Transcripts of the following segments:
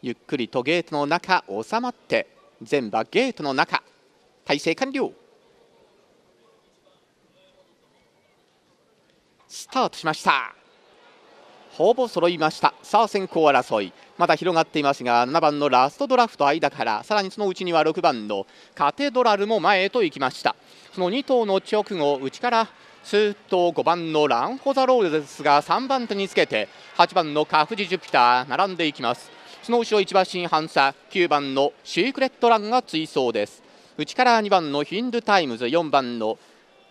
ゆっくりとゲートの中収まって全場ゲートの中体勢完了スタートしましたほぼ揃いましたさあ先行争いまだ広がっていますが7番のラストドラフト間からさらにそのうちには6番のカテドラルも前へと行きましたその2頭の直後内からすーッと5番のランホザロールですが3番手につけて8番のカフジ・ジュピター並んでいきますその後ろ1番新ハン9番のシークレットランが追走です内から2番のヒンドゥタイムズ4番の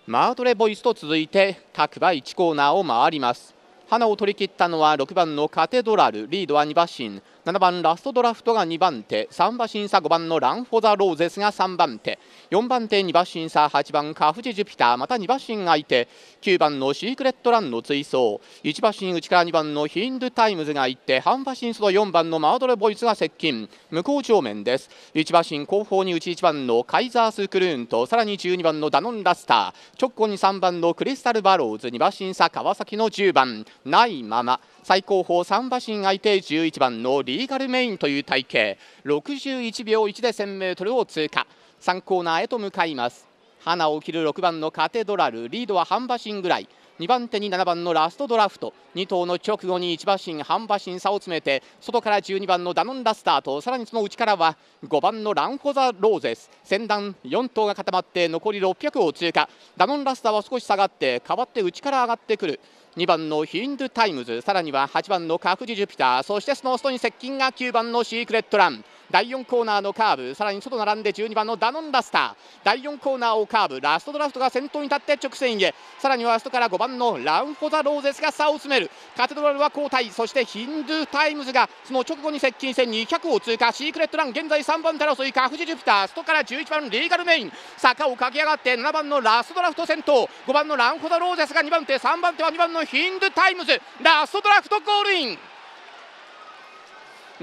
マートレボイスと続いて各馬1コーナーを回ります花を取り切ったのは6番のカテドラルリードは2馬身7番ラストドラフトが2番手3馬審査5番のランフォザ・ローゼスが3番手4番手2馬審査8番カフジ・ジュピターまた2馬審相手9番のシークレットランの追走1馬身内から2番のヒンドゥ・タイムズが行って半馬身外4番のマードレ・ボイスが接近向こう正面です1馬身後方に内1番のカイザース・クルーンとさらに12番のダノン・ラスター直後に3番のクリスタル・バローズ2馬審査川崎の10番ないまま最後方3馬身相手11番のリーリーガルメインという体系61秒1で 1000m を通過3コーナーへと向かいます花を切る6番のカテドラルリードは半馬身ぐらい2番手に7番のラストドラフト2頭の直後に1馬身半馬身差を詰めて外から12番のダノンラスターとさらにその内からは5番のランホザ・ローゼス先団4頭が固まって残り600を通過ダノンラスターは少し下がって変わって内から上がってくる2番のヒンドゥ・タイムズさらには8番のカフジ・ジュピターそしてその外に接近が9番のシークレット・ラン第4コーナーのカーブさらに外並んで12番のダノンラスター第4コーナーをカーブラストドラフトが先頭に立って直線へさらにはストから5番のランフォザ・ローゼスが差を詰めるカテドラルは交代そしてヒンドゥ・タイムズがその直後に接近戦200を通過シークレットラン現在3番手争いカフジ・ジュピターストから11番リーガルメイン坂を駆け上がって7番のラストドラフト先頭5番のランフォザ・ローゼスが2番手3番手は2番のヒンドゥ・タイムズラストドラフトゴールイン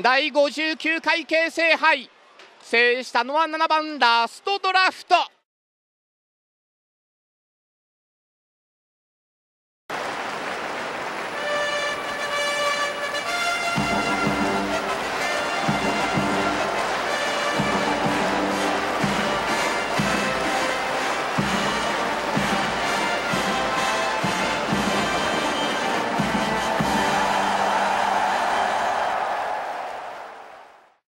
第59回形成杯制したのは7番ラストドラフト